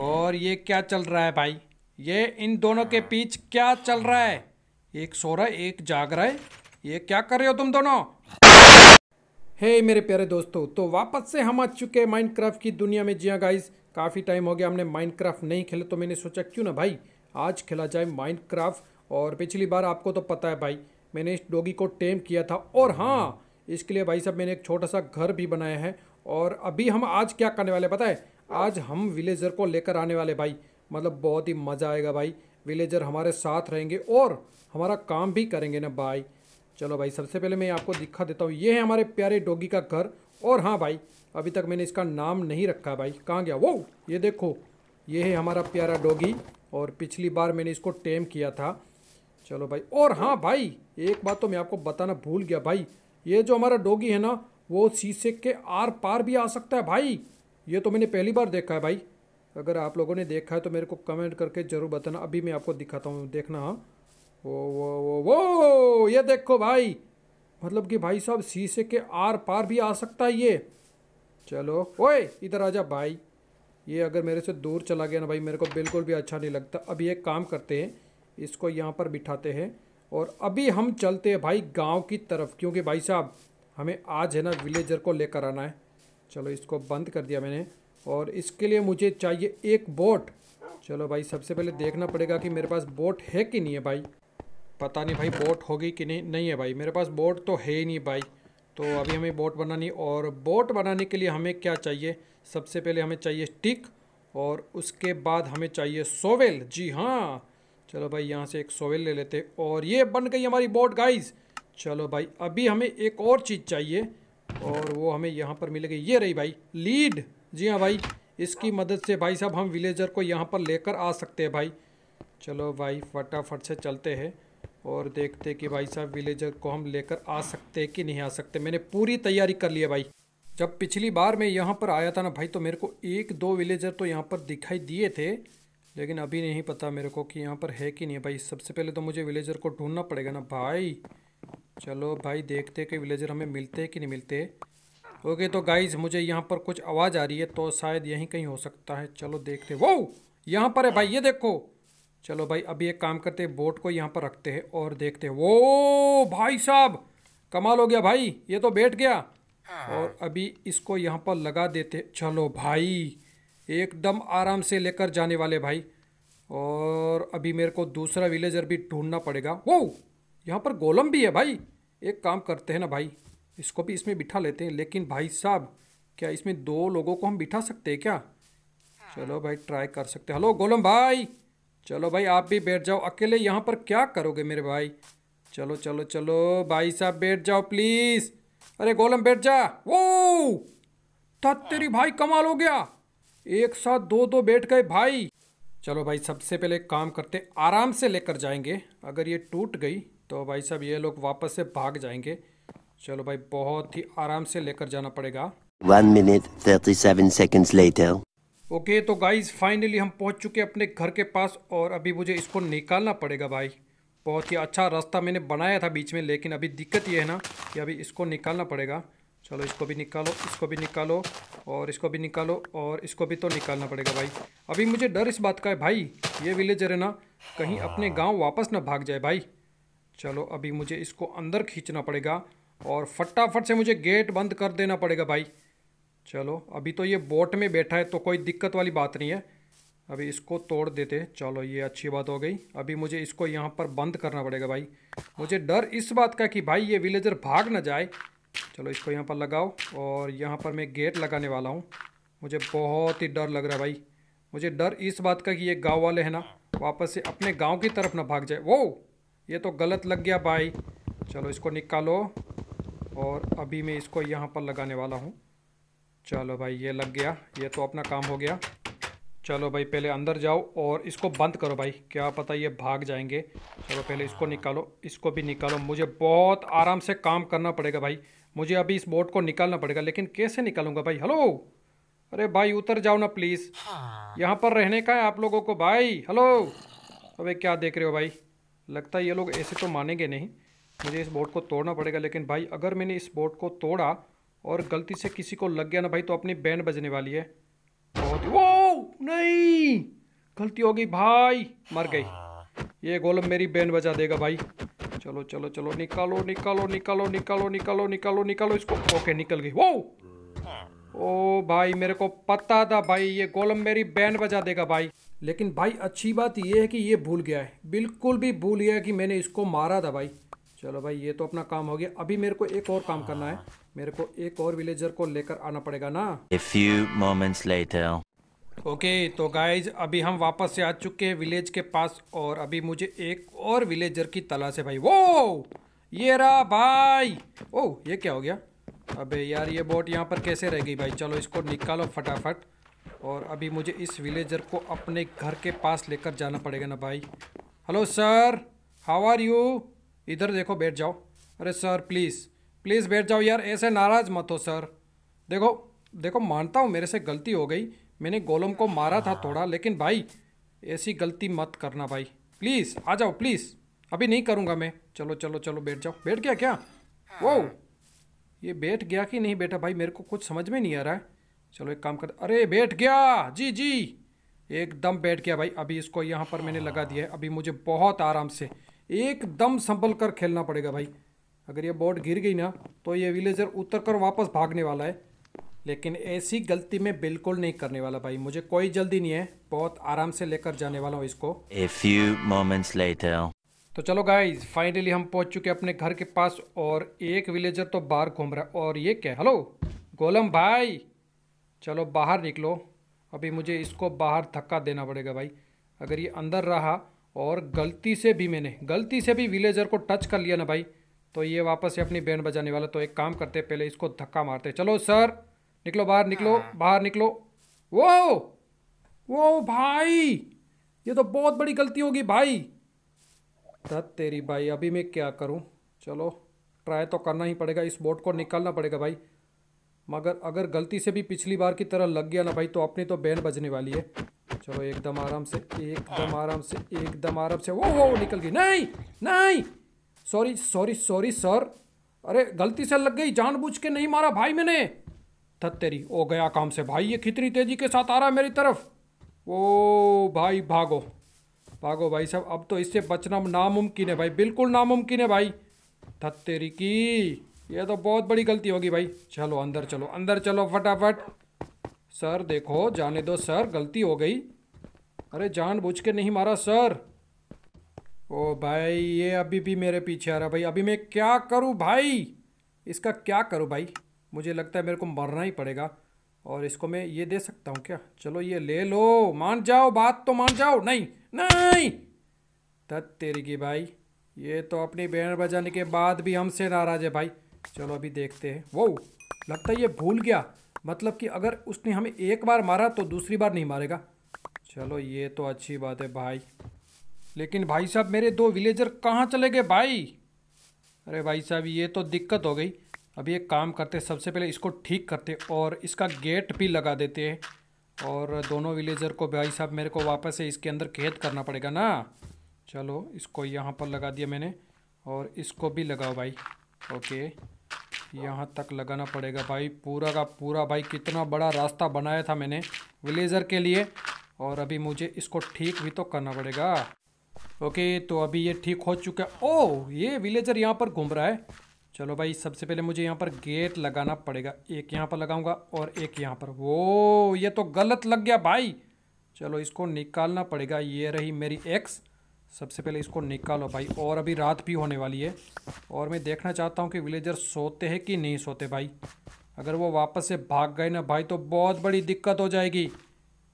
और ये क्या चल रहा है भाई ये इन दोनों के बीच क्या चल रहा है एक सो रहा है एक जाग रहा है ये क्या कर रहे हो तुम दोनों हे hey, मेरे प्यारे दोस्तों तो वापस से हम आ चुके हैं माइनक्राफ्ट की दुनिया में जिया गाइस काफ़ी टाइम हो गया हमने माइनक्राफ्ट नहीं खेले तो मैंने सोचा क्यों ना भाई आज खेला जाए माइनक्राफ्ट और पिछली बार आपको तो पता है भाई मैंने इस डोगी को टेम किया था और हाँ इसके लिए भाई साहब मैंने एक छोटा सा घर भी बनाया है और अभी हम आज क्या करने वाले पता है आज हम विलेजर को लेकर आने वाले भाई मतलब बहुत ही मज़ा आएगा भाई विलेजर हमारे साथ रहेंगे और हमारा काम भी करेंगे ना भाई चलो भाई सबसे पहले मैं आपको दिखा देता हूँ ये है हमारे प्यारे डोगी का घर और हाँ भाई अभी तक मैंने इसका नाम नहीं रखा भाई कहाँ गया वो ये देखो ये है हमारा प्यारा डोगी और पिछली बार मैंने इसको टेम किया था चलो भाई और हाँ भाई एक बात तो मैं आपको बताना भूल गया भाई ये जो हमारा डोगी है ना वो शीशे के आर पार भी आ सकता है भाई ये तो मैंने पहली बार देखा है भाई अगर आप लोगों ने देखा है तो मेरे को कमेंट करके ज़रूर बताना अभी मैं आपको दिखाता हूँ देखना हाँ वो वो वो वो ये देखो भाई मतलब कि भाई साहब शीशे के आर पार भी आ सकता है ये चलो ओए इधर आ जा भाई ये अगर मेरे से दूर चला गया ना भाई मेरे को बिल्कुल भी अच्छा नहीं लगता अभी एक काम करते हैं इसको यहाँ पर बिठाते हैं और अभी हम चलते हैं भाई गांव की तरफ क्योंकि भाई साहब हमें आज है ना विलेजर को लेकर आना है चलो इसको बंद कर दिया मैंने और इसके लिए मुझे चाहिए एक बोट चलो भाई सबसे पहले देखना पड़ेगा कि मेरे पास बोट है कि नहीं है भाई पता नहीं भाई बोट होगी कि नहीं नहीं है भाई मेरे पास बोट तो है ही नहीं भाई तो अभी हमें बोट बनानी और बोट बनाने के लिए हमें क्या चाहिए सबसे पहले हमें चाहिए स्टिक और उसके बाद हमें चाहिए सोवेल जी हाँ चलो भाई यहाँ से एक सोवेल ले लेते और ये बन गई हमारी बोट गाइज चलो भाई अभी हमें एक और चीज़ चाहिए और वो हमें यहाँ पर मिलेगी ये रही भाई लीड जी हाँ भाई इसकी मदद से भाई साहब हम विलेजर को यहाँ पर लेकर आ सकते हैं भाई चलो भाई फटाफट से चलते हैं और देखते कि भाई साहब विलेजर को हम लेकर आ सकते कि नहीं आ सकते मैंने पूरी तैयारी कर ली है भाई जब पिछली बार मैं यहाँ पर आया था ना भाई तो मेरे को एक दो विलेजर तो यहाँ पर दिखाई दिए थे लेकिन अभी नहीं पता मेरे को कि यहाँ पर है कि नहीं भाई सबसे पहले तो मुझे विलेजर को ढूंढना पड़ेगा ना भाई चलो भाई देखते कि विलेजर हमें मिलते कि नहीं मिलते ओके तो गाइज मुझे यहाँ पर कुछ आवाज़ आ रही है तो शायद यहीं कहीं हो सकता है चलो देखते वो यहाँ पर है भाई ये देखो चलो भाई अभी एक काम करते हैं बोट को यहाँ पर रखते हैं और देखते हैं वो भाई साहब कमाल हो गया भाई ये तो बैठ गया और अभी इसको यहाँ पर लगा देते चलो भाई एकदम आराम से लेकर जाने वाले भाई और अभी मेरे को दूसरा विलेजर भी ढूंढना पड़ेगा वो यहाँ पर गोलम भी है भाई एक काम करते हैं ना भाई इसको भी इसमें बिठा लेते हैं लेकिन भाई साहब क्या इसमें दो लोगों को हम बिठा सकते हैं क्या चलो भाई ट्राई कर सकते हेलो गोलम भाई चलो भाई आप भी बैठ जाओ अकेले यहाँ पर क्या करोगे मेरे भाई चलो चलो चलो भाई साहब बैठ जाओ प्लीज़ अरे गोलम बैठ जा वो तेरी भाई कमाल हो गया एक साथ दो दो बैठ गए भाई चलो भाई सबसे पहले काम करते आराम से लेकर जाएंगे अगर ये टूट गई तो भाई साहब ये लोग वापस से भाग जाएंगे चलो भाई बहुत ही आराम से लेकर जाना पड़ेगा one minute thirty seven seconds okay तो गाइज फाइनली हम पहुंच चुके अपने घर के पास और अभी मुझे इसको निकालना पड़ेगा भाई बहुत ही अच्छा रास्ता मैंने बनाया था बीच में लेकिन अभी दिक्कत ये है ना कि अभी इसको निकालना पड़ेगा चलो इसको भी निकालो इसको भी निकालो और इसको भी निकालो और इसको भी तो निकालना पड़ेगा भाई अभी मुझे डर इस बात का है भाई ये विलेजर है ना कहीं अपने गाँव वापस ना भाग जाए भाई चलो अभी मुझे इसको अंदर खींचना पड़ेगा और फटाफट से मुझे गेट बंद कर देना पड़ेगा भाई चलो अभी तो ये बोट में बैठा है तो कोई दिक्कत वाली बात नहीं है अभी इसको तोड़ देते चलो ये अच्छी बात हो गई अभी मुझे इसको यहाँ पर बंद करना पड़ेगा भाई मुझे डर इस बात का कि भाई ये विलेजर भाग ना जाए चलो इसको यहाँ पर लगाओ और यहाँ पर मैं गेट लगाने वाला हूँ मुझे बहुत ही डर लग रहा है भाई मुझे डर इस बात का कि ये गांव वाले हैं ना वापस से अपने गांव की तरफ ना भाग जाए वो ये तो गलत लग गया भाई चलो इसको निकालो और अभी मैं इसको यहाँ पर लगाने वाला हूँ चलो भाई ये लग गया ये तो अपना काम हो गया चलो भाई पहले अंदर जाओ और इसको बंद करो भाई क्या पता ये भाग जाएंगे चलो पहले इसको निकालो इसको भी निकालो मुझे बहुत आराम से काम करना पड़ेगा भाई मुझे अभी इस बोट को निकालना पड़ेगा लेकिन कैसे निकालूंगा भाई हेलो अरे भाई उतर जाओ ना प्लीज़ यहाँ पर रहने का है आप लोगों को भाई हेलो अबे क्या देख रहे हो भाई लगता है ये लोग ऐसे तो मानेंगे नहीं मुझे इस बोर्ड को तोड़ना पड़ेगा लेकिन भाई अगर मैंने इस बोर्ड को तोड़ा और गलती से किसी को लग गया ना भाई तो अपनी बैंड बजने वाली है बहुत वो नहीं गलती हो गई भाई मर गई ये गोलम मेरी बैंड बजा देगा भाई चलो चलो चलो निकालो निकालो निकालो निकालो निकालो निकालो निकालो इसको ओके निकल गई वो ओ भाई मेरे को पता था भाई ये गोलम मेरी बैंड बजा देगा भाई लेकिन भाई अच्छी बात यह है कि ये भूल गया है बिल्कुल भी भूल गया कि मैंने इसको मारा था भाई चलो भाई ये तो अपना काम हो गया अभी मेरे को एक और काम करना है मेरे को एक और विलेजर को लेकर आना पड़ेगा ना A few ओके तो गाइज अभी हम वापस से आ चुके हैं विलेज के पास और अभी मुझे एक और विलेजर की तलाश है भाई वो ये रहा भाई ओह oh, ये क्या हो गया अबे यार ये बोट यहाँ पर कैसे रह गई भाई चलो इसको निकालो फटाफट और अभी मुझे इस विलेजर को अपने घर के पास लेकर जाना पड़ेगा ना भाई hello sir how are you इधर देखो बैठ जाओ अरे सर प्लीज़ प्लीज़ बैठ जाओ यार ऐसे नाराज़ मत हो सर देखो देखो मानता हूँ मेरे से गलती हो गई मैंने गोलम को मारा था थोड़ा लेकिन भाई ऐसी गलती मत करना भाई प्लीज़ आ जाओ प्लीज़ अभी नहीं करूँगा मैं चलो चलो चलो बैठ जाओ बैठ गया क्या वो ये बैठ गया कि नहीं बैठा भाई मेरे को कुछ समझ में नहीं आ रहा है चलो एक काम कर अरे बैठ गया जी जी एकदम बैठ गया भाई अभी इसको यहाँ पर मैंने लगा दिया है अभी मुझे बहुत आराम से एकदम संभल कर खेलना पड़ेगा भाई अगर ये बोर्ड गिर गई ना तो ये विलेजर उतर कर वापस भागने वाला है लेकिन ऐसी गलती में बिल्कुल नहीं करने वाला भाई मुझे कोई जल्दी नहीं है बहुत आराम से लेकर जाने वाला हूँ इसको A few moments later. तो चलो गाइज फाइनली हम पहुंच चुके अपने घर के पास और एक विलेजर तो बाहर घूम रहा है और ये क्या हेलो गोलम भाई चलो बाहर निकलो अभी मुझे इसको बाहर धक्का देना पड़ेगा भाई अगर ये अंदर रहा और गलती से भी मैंने गलती से भी विलेजर को टच कर लिया ना भाई तो ये वापस से अपनी बैंड बजाने वाला तो एक काम करते पहले इसको धक्का मारते चलो सर निकलो बाहर निकलो हाँ। बाहर निकलो वो वो भाई ये तो बहुत बड़ी गलती होगी भाई दत तेरी भाई अभी मैं क्या करूँ चलो ट्राई तो करना ही पड़ेगा इस बोट को निकालना पड़ेगा भाई मगर अगर गलती से भी पिछली बार की तरह लग गया ना भाई तो अपनी तो बैन बजने वाली है चलो एकदम आराम से एकदम आराम से एकदम आराम से वो वो निकल गई नहीं नहीं सॉरी सॉरी सॉरी सर अरे गलती से लग गई जानबूझ के नहीं मारा भाई मैंने थत तेरी ओ गया काम से भाई ये खितरी तेजी के साथ आ रहा है मेरी तरफ ओ भाई भागो भागो भाई साहब अब तो इससे बचना नामुमकिन है भाई बिल्कुल नामुमकिन है भाई थत तेरी की ये तो बहुत बड़ी गलती होगी भाई चलो अंदर चलो अंदर चलो फटाफट सर देखो जाने दो सर गलती हो गई अरे जान बुझ के नहीं मारा सर ओ भाई ये अभी भी मेरे पीछे आ रहा भाई अभी मैं क्या करूँ भाई इसका क्या करूँ भाई मुझे लगता है मेरे को मरना ही पड़ेगा और इसको मैं ये दे सकता हूँ क्या चलो ये ले लो मान जाओ बात तो मान जाओ नहीं नहीं तत् तेरी की भाई ये तो अपनी बैनर बजाने के बाद भी हमसे नाराज़ है भाई चलो अभी देखते हैं वो लगता है ये भूल गया मतलब कि अगर उसने हमें एक बार मारा तो दूसरी बार नहीं मारेगा चलो ये तो अच्छी बात है भाई लेकिन भाई साहब मेरे दो विलेजर कहाँ चले गए भाई अरे भाई साहब ये तो दिक्कत हो गई अभी एक काम करते सबसे पहले इसको ठीक करते और इसका गेट भी लगा देते हैं और दोनों विलेजर को भाई साहब मेरे को वापस से इसके अंदर कैद करना पड़ेगा ना चलो इसको यहाँ पर लगा दिया मैंने और इसको भी लगाओ भाई ओके यहाँ तक लगाना पड़ेगा भाई पूरा का पूरा भाई कितना बड़ा रास्ता बनाया था मैंने विलेज़र के लिए और अभी मुझे इसको ठीक भी तो करना पड़ेगा ओके तो अभी ये ठीक हो चुका है ओ ये विलेज़र यहाँ पर घूम रहा है चलो भाई सबसे पहले मुझे यहाँ पर गेट लगाना पड़ेगा एक यहाँ पर लगाऊंगा और एक यहाँ पर वो ये तो गलत लग गया भाई चलो इसको निकालना पड़ेगा ये रही मेरी एक्स सबसे पहले इसको निकालो भाई और अभी रात भी होने वाली है और मैं देखना चाहता हूँ कि विलेजर सोते हैं कि नहीं सोते भाई अगर वो वापस से भाग गए ना भाई तो बहुत बड़ी दिक्कत हो जाएगी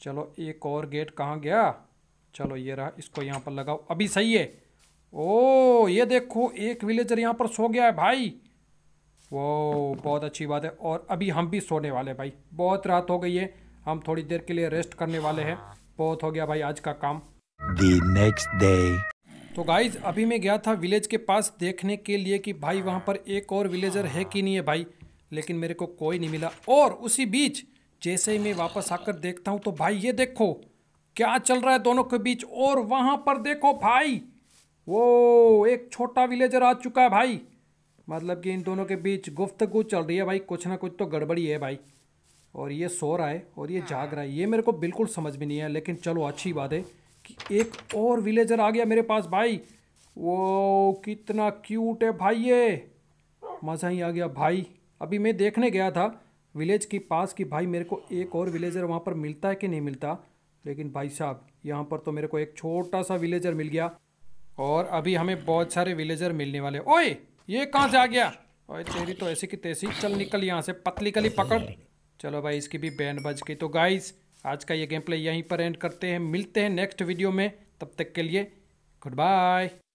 चलो एक और गेट कहाँ गया चलो ये रहा इसको यहाँ पर लगाओ अभी सही है ओ ये देखो एक विलेजर यहाँ पर सो गया है भाई वो बहुत अच्छी बात है और अभी हम भी सोने वाले भाई बहुत रात हो गई है हम थोड़ी देर के लिए रेस्ट करने वाले हैं बहुत हो गया भाई आज का काम the next day. तो गाइज अभी मैं गया था विलेज के पास देखने के लिए कि भाई वहाँ पर एक और विलेजर है कि नहीं है भाई लेकिन मेरे को कोई नहीं मिला और उसी बीच जैसे ही मैं वापस आकर देखता हूँ तो भाई ये देखो क्या चल रहा है दोनों के बीच और वहाँ पर देखो भाई वो एक छोटा विलेजर आ चुका है भाई मतलब कि इन दोनों के बीच गुफ्तगु चल रही है भाई कुछ ना कुछ तो गड़बड़ी है भाई और ये सो रहा है और ये जाग रहा है ये मेरे को बिल्कुल समझ में नहीं है लेकिन चलो अच्छी बात है एक और विलेजर आ गया मेरे पास भाई वो कितना क्यूट है भाई ये मज़ा ही आ गया भाई अभी मैं देखने गया था विलेज के पास कि भाई मेरे को एक और विलेजर वहाँ पर मिलता है कि नहीं मिलता लेकिन भाई साहब यहाँ पर तो मेरे को एक छोटा सा विलेजर मिल गया और अभी हमें बहुत सारे विलेजर मिलने वाले ओए ये कहाँ से आ गया ओए तेरी तो ऐसी की तैसी चल निकल यहाँ से पतली कली पकड़ चलो भाई इसकी भी बैन बज गई तो गाइस आज का ये गेम प्ले यहीं पर एंड करते हैं मिलते हैं नेक्स्ट वीडियो में तब तक के लिए गुड बाय